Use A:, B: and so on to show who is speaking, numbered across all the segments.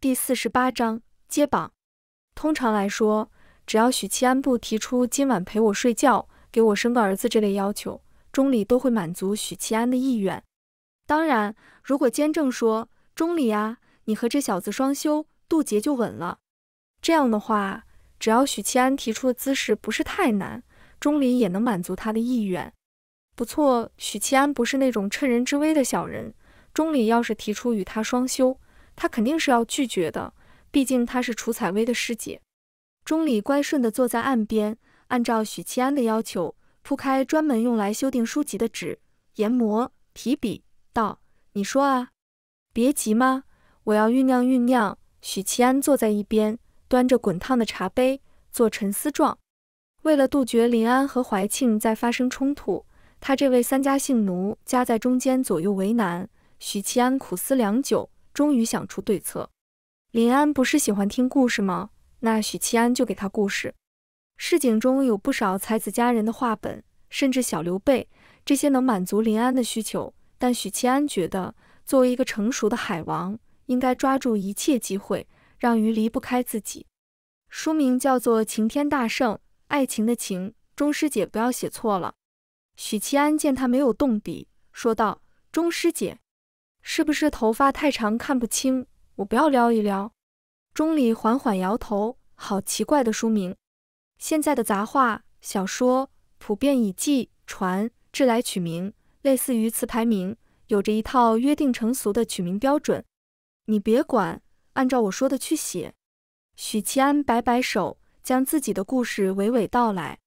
A: 第四十八章接榜。通常来说，只要许七安不提出今晚陪我睡觉，给我生个儿子这类要求，钟离都会满足许七安的意愿。当然，如果监正说：“钟离啊，你和这小子双修渡劫就稳了。”这样的话，只要许七安提出的姿势不是太难，钟离也能满足他的意愿。不错，许七安不是那种趁人之危的小人。钟离要是提出与他双修，他肯定是要拒绝的，毕竟她是楚采薇的师姐。钟里乖顺地坐在岸边，按照许七安的要求铺开专门用来修订书籍的纸，研磨、提笔，道：“你说啊，别急嘛，我要酝酿酝酿。”许七安坐在一边，端着滚烫的茶杯，做沉思状。为了杜绝临安和怀庆再发生冲突，他这位三家姓奴夹在中间，左右为难。许七安苦思良久。终于想出对策。林安不是喜欢听故事吗？那许七安就给他故事。市井中有不少才子佳人的话本，甚至小刘备，这些能满足林安的需求。但许七安觉得，作为一个成熟的海王，应该抓住一切机会，让鱼离不开自己。书名叫做《晴天大圣》，爱情的情，钟师姐不要写错了。许七安见他没有动笔，说道：“钟师姐。”是不是头发太长看不清？我不要撩一撩。钟离缓缓摇头，好奇怪的书名。现在的杂话小说普遍以记传志来取名，类似于词牌名，有着一套约定成俗的取名标准。你别管，按照我说的去写。许七安摆摆手，将自己的故事娓娓道来。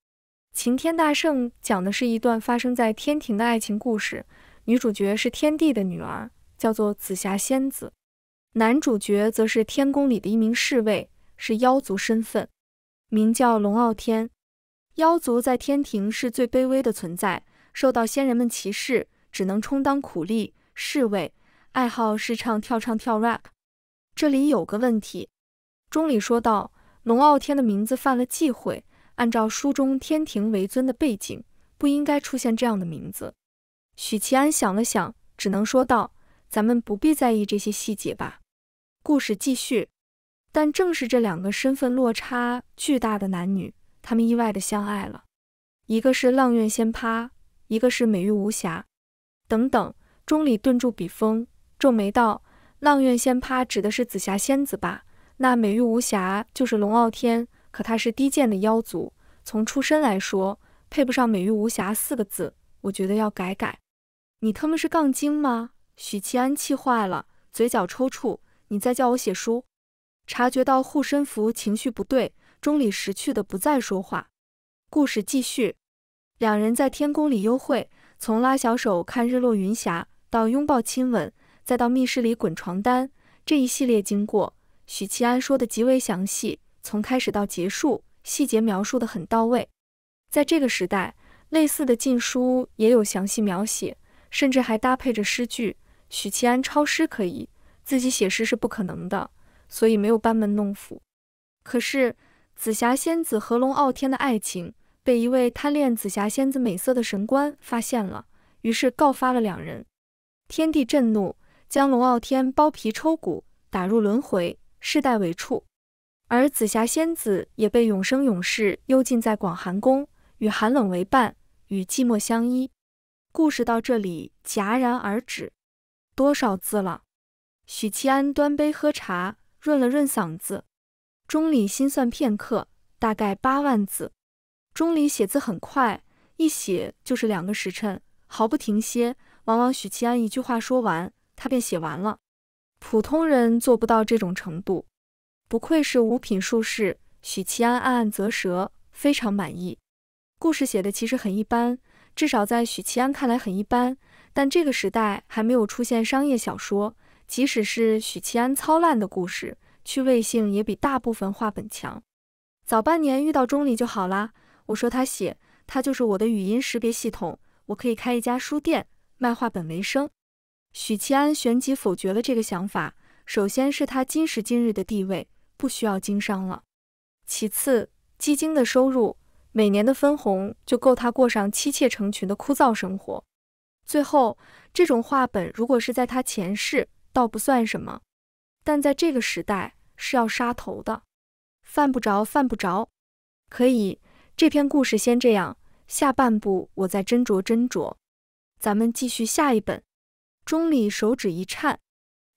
A: 《晴天大圣》讲的是一段发生在天庭的爱情故事，女主角是天帝的女儿。叫做紫霞仙子，男主角则是天宫里的一名侍卫，是妖族身份，名叫龙傲天。妖族在天庭是最卑微的存在，受到仙人们歧视，只能充当苦力、侍卫，爱好是唱跳唱跳 rap。这里有个问题，钟里说道，龙傲天的名字犯了忌讳，按照书中天庭为尊的背景，不应该出现这样的名字。许其安想了想，只能说道。咱们不必在意这些细节吧。故事继续，但正是这两个身份落差巨大的男女，他们意外的相爱了。一个是阆苑仙葩，一个是美玉无瑕。等等，钟离顿住笔锋，皱眉道：“阆苑仙葩指的是紫霞仙子吧？那美玉无瑕就是龙傲天，可他是低贱的妖族，从出身来说，配不上美玉无瑕四个字。我觉得要改改。你他妈是杠精吗？”许七安气坏了，嘴角抽搐。你在叫我写书？察觉到护身符情绪不对，钟离识趣的不再说话。故事继续，两人在天宫里幽会，从拉小手看日落云霞，到拥抱亲吻，再到密室里滚床单，这一系列经过，许七安说的极为详细，从开始到结束，细节描述的很到位。在这个时代，类似的禁书也有详细描写，甚至还搭配着诗句。许七安抄诗可以，自己写诗是不可能的，所以没有班门弄斧。可是紫霞仙子和龙傲天的爱情被一位贪恋紫霞仙子美色的神官发现了，于是告发了两人。天帝震怒，将龙傲天剥皮抽骨，打入轮回，世代为畜；而紫霞仙子也被永生永世幽禁在广寒宫，与寒冷为伴，与寂寞相依。故事到这里戛然而止。多少字了？许七安端杯喝茶，润了润嗓子。钟离心算片刻，大概八万字。钟离写字很快，一写就是两个时辰，毫不停歇。往往许七安一句话说完，他便写完了。普通人做不到这种程度。不愧是五品术士，许七安暗暗啧舌，非常满意。故事写的其实很一般，至少在许七安看来很一般。但这个时代还没有出现商业小说，即使是许七安操烂的故事，趣味性也比大部分画本强。早半年遇到钟离就好啦，我说他写，他就是我的语音识别系统，我可以开一家书店，卖画本为生。许七安旋即否决了这个想法。首先是他今时今日的地位，不需要经商了；其次基金的收入，每年的分红就够他过上妻妾成群的枯燥生活。最后，这种话本如果是在他前世，倒不算什么，但在这个时代是要杀头的。犯不着，犯不着。可以，这篇故事先这样，下半部我再斟酌斟酌。咱们继续下一本。钟里手指一颤，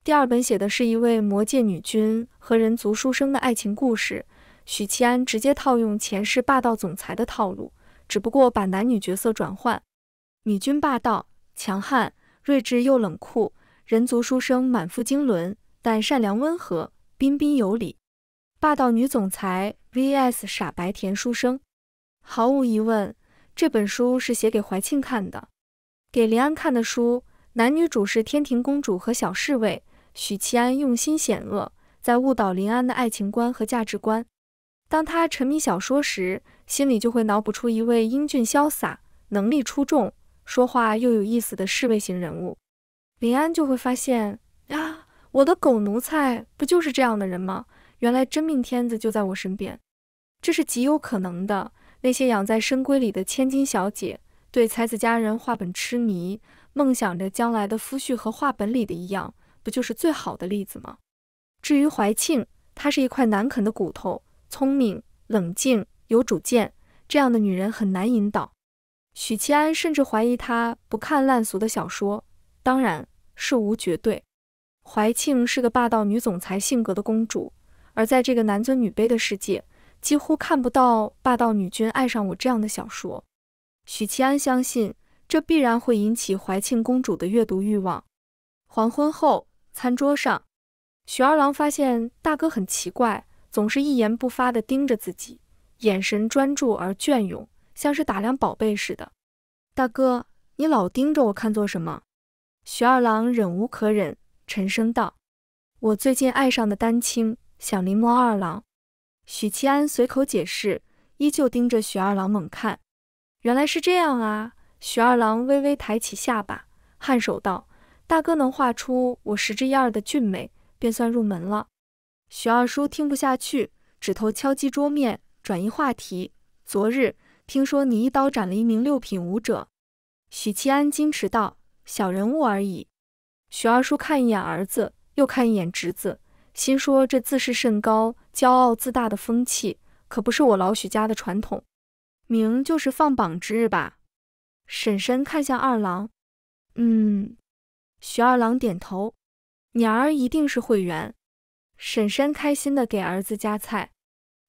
A: 第二本写的是一位魔界女君和人族书生的爱情故事。许其安直接套用前世霸道总裁的套路，只不过把男女角色转换，女君霸道。强悍、睿智又冷酷，人族书生满腹经纶，但善良温和、彬彬有礼。霸道女总裁 vs 傻白甜书生。毫无疑问，这本书是写给怀庆看的，给林安看的书。男女主是天庭公主和小侍卫许其安，用心险恶，在误导林安的爱情观和价值观。当他沉迷小说时，心里就会脑补出一位英俊潇洒、能力出众。说话又有意思的侍卫型人物，林安就会发现呀，我的狗奴才不就是这样的人吗？原来真命天子就在我身边，这是极有可能的。那些养在深闺里的千金小姐，对才子佳人画本痴迷，梦想着将来的夫婿和画本里的一样，不就是最好的例子吗？至于怀庆，她是一块难啃的骨头，聪明、冷静、有主见，这样的女人很难引导。许七安甚至怀疑他不看烂俗的小说，当然是无绝对。怀庆是个霸道女总裁性格的公主，而在这个男尊女卑的世界，几乎看不到霸道女君爱上我这样的小说。许七安相信，这必然会引起怀庆公主的阅读欲望。黄昏后，餐桌上，许二郎发现大哥很奇怪，总是一言不发地盯着自己，眼神专注而隽永。像是打量宝贝似的，大哥，你老盯着我看做什么？许二郎忍无可忍，沉声道：“我最近爱上的丹青，想临摹二郎。”许七安随口解释，依旧盯着许二郎猛看。原来是这样啊！许二郎微微抬起下巴，颔首道：“大哥能画出我十之一二的俊美，便算入门了。”许二叔听不下去，指头敲击桌面，转移话题：“昨日。”听说你一刀斩了一名六品武者，许七安矜持道：“小人物而已。”许二叔看一眼儿子，又看一眼侄子，心说这自视甚高、骄傲自大的风气，可不是我老许家的传统。明就是放榜之日吧。婶婶看向二郎，嗯。许二郎点头，鸟儿一定是会员。婶婶开心的给儿子夹菜。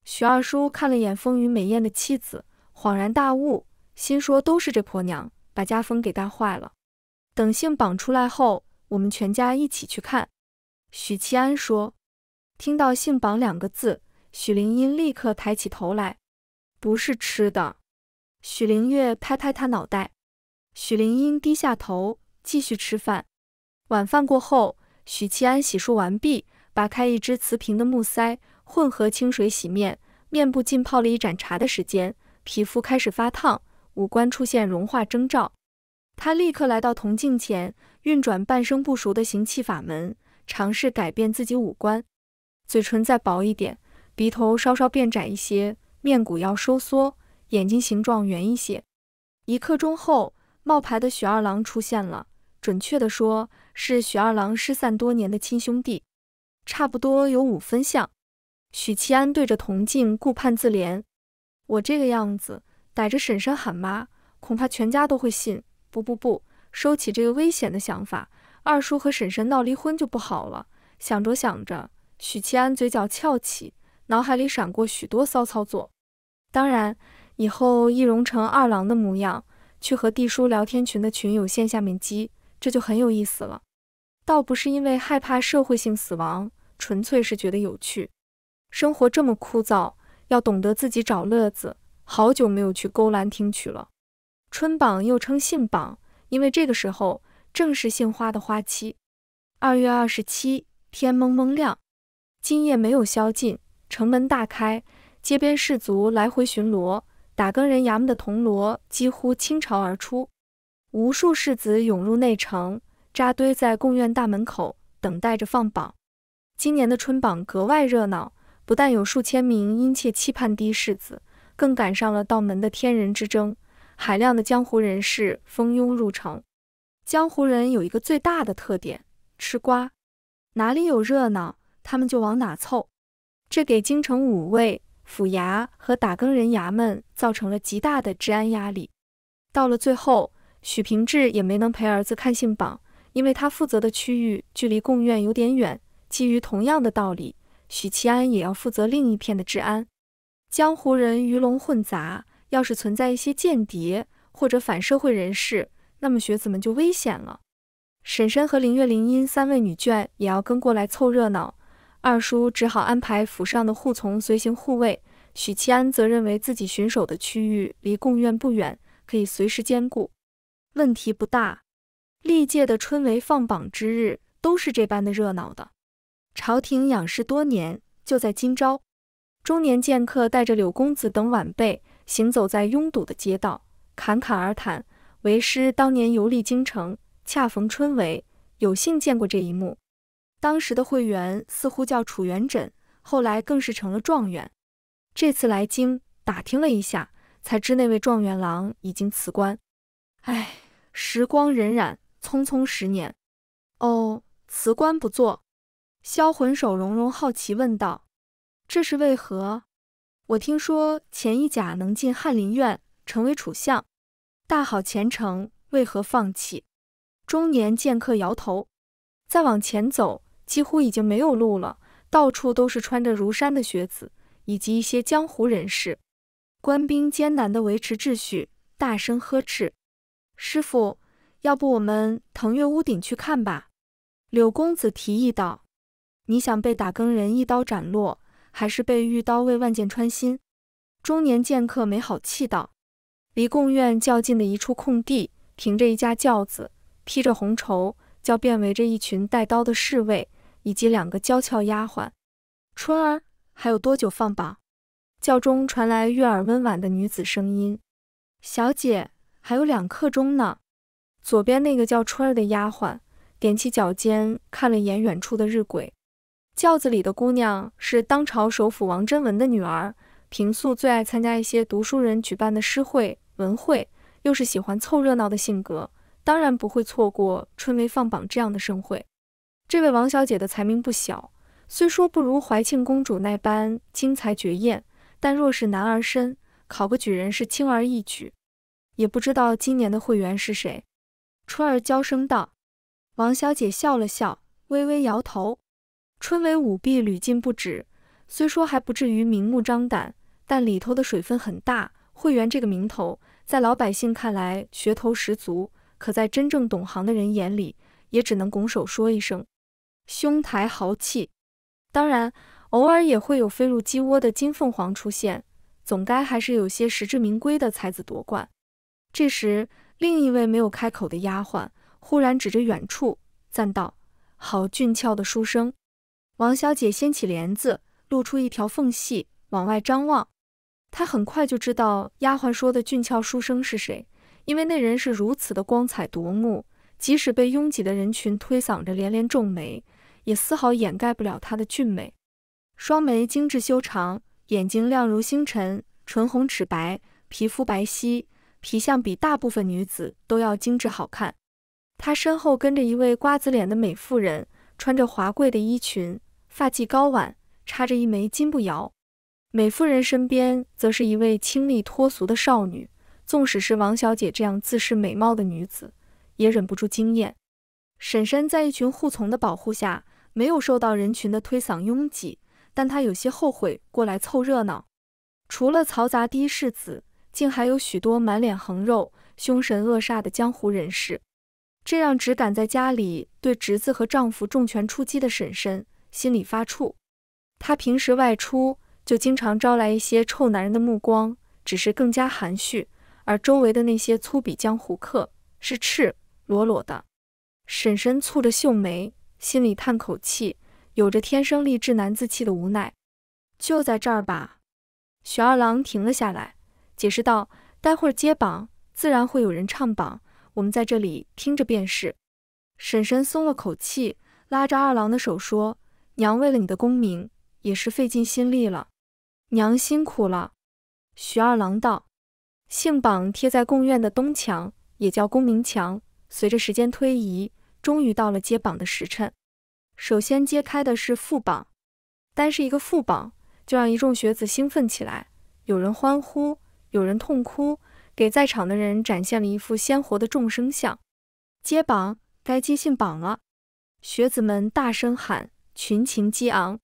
A: 许二叔看了眼风韵美艳的妻子。恍然大悟，心说都是这婆娘把家风给带坏了。等信绑出来后，我们全家一起去看。许七安说：“听到‘信绑’两个字，许灵音立刻抬起头来，不是吃的。”许灵月拍拍他脑袋，许灵音低下头继续吃饭。晚饭过后，许七安洗漱完毕，拔开一只瓷瓶的木塞，混合清水洗面，面部浸泡了一盏茶的时间。皮肤开始发烫，五官出现融化征兆。他立刻来到铜镜前，运转半生不熟的行气法门，尝试改变自己五官：嘴唇再薄一点，鼻头稍稍变窄一些，面骨要收缩，眼睛形状圆一些。一刻钟后，冒牌的许二郎出现了，准确的说是许二郎失散多年的亲兄弟，差不多有五分像。许七安对着铜镜顾盼自怜。我这个样子，逮着婶婶喊妈，恐怕全家都会信。不不不，收起这个危险的想法。二叔和婶婶闹离婚就不好了。想着想着，许七安嘴角翘起，脑海里闪过许多骚操作。当然，以后易容成二郎的模样，去和弟叔聊天群的群友线下面激，这就很有意思了。倒不是因为害怕社会性死亡，纯粹是觉得有趣。生活这么枯燥。要懂得自己找乐子。好久没有去勾栏听曲了。春榜又称杏榜，因为这个时候正是杏花的花期。二月二十七，天蒙蒙亮。今夜没有宵禁，城门大开，街边士卒来回巡逻，打更人衙门的铜锣几乎倾巢而出，无数士子涌入内城，扎堆在贡院大门口，等待着放榜。今年的春榜格外热闹。不但有数千名殷切期盼的士子，更赶上了道门的天人之争，海量的江湖人士蜂拥入城。江湖人有一个最大的特点，吃瓜，哪里有热闹，他们就往哪凑。这给京城五位府衙和打更人衙门造成了极大的治安压力。到了最后，许平志也没能陪儿子看信榜，因为他负责的区域距离贡院有点远。基于同样的道理。许七安也要负责另一片的治安，江湖人鱼龙混杂，要是存在一些间谍或者反社会人士，那么学子们就危险了。婶婶和林月、林音三位女眷也要跟过来凑热闹，二叔只好安排府上的护从随行护卫。许七安则认为自己巡守的区域离贡院不远，可以随时兼顾，问题不大。历届的春闱放榜之日都是这般的热闹的。朝廷养视多年，就在今朝。中年剑客带着柳公子等晚辈，行走在拥堵的街道，侃侃而谈。为师当年游历京城，恰逢春闱，有幸见过这一幕。当时的会员似乎叫楚元稹，后来更是成了状元。这次来京打听了一下，才知那位状元郎已经辞官。哎，时光荏苒，匆匆十年。哦，辞官不做。销魂手蓉蓉好奇问道：“这是为何？我听说钱一甲能进翰林院，成为楚相，大好前程，为何放弃？”中年剑客摇头。再往前走，几乎已经没有路了，到处都是穿着如山的学子，以及一些江湖人士。官兵艰难地维持秩序，大声呵斥：“师傅，要不我们腾越屋顶去看吧？”柳公子提议道。你想被打更人一刀斩落，还是被玉刀为万箭穿心？中年剑客没好气道。离贡院较近的一处空地停着一架轿子，披着红绸，轿边围着一群带刀的侍卫以及两个娇俏丫鬟。春儿，还有多久放榜？轿中传来悦耳温婉的女子声音：“小姐，还有两刻钟呢。”左边那个叫春儿的丫鬟踮起脚尖看了眼远处的日晷。轿子里的姑娘是当朝首辅王贞文的女儿，平素最爱参加一些读书人举办的诗会、文会，又是喜欢凑热闹的性格，当然不会错过春梅放榜这样的盛会。这位王小姐的才名不小，虽说不如怀庆公主那般精彩绝艳，但若是男儿身，考个举人是轻而易举。也不知道今年的会员是谁，春儿娇声道。王小姐笑了笑，微微摇头。春闱舞弊屡禁不止，虽说还不至于明目张胆，但里头的水分很大。会员这个名头，在老百姓看来，噱头十足；可在真正懂行的人眼里，也只能拱手说一声：“兄台豪气。”当然，偶尔也会有飞入鸡窝的金凤凰出现，总该还是有些实至名归的才子夺冠。这时，另一位没有开口的丫鬟忽然指着远处赞道：“好俊俏的书生！”王小姐掀起帘子，露出一条缝隙，往外张望。她很快就知道丫鬟说的俊俏书生是谁，因为那人是如此的光彩夺目，即使被拥挤的人群推搡着，连连皱眉，也丝毫掩盖不了他的俊美。双眉精致修长，眼睛亮如星辰，唇红齿白，皮肤白皙，皮相比大部分女子都要精致好看。她身后跟着一位瓜子脸的美妇人，穿着华贵的衣裙。发髻高挽，插着一枚金步摇。美妇人身边则是一位清丽脱俗的少女。纵使是王小姐这样自恃美貌的女子，也忍不住惊艳。婶婶在一群护从的保护下，没有受到人群的推搡拥挤，但她有些后悔过来凑热闹。除了嘈杂的世子，竟还有许多满脸横肉、凶神恶煞的江湖人士，这让只敢在家里对侄子和丈夫重拳出击的婶婶。心里发怵，他平时外出就经常招来一些臭男人的目光，只是更加含蓄；而周围的那些粗鄙江湖客是赤裸裸的。婶婶蹙着秀眉，心里叹口气，有着天生丽质难自弃的无奈。就在这儿吧，许二郎停了下来，解释道：“待会儿接榜，自然会有人唱榜，我们在这里听着便是。”婶婶松了口气，拉着二郎的手说。娘为了你的功名，也是费尽心力了。娘辛苦了。徐二郎道：“姓榜贴在贡院的东墙，也叫功名墙。随着时间推移，终于到了揭榜的时辰。首先揭开的是副榜，单是一个副榜，就让一众学子兴奋起来。有人欢呼，有人痛哭，给在场的人展现了一副鲜活的众生相。揭榜，该揭姓榜了！”学子们大声喊。群情激昂。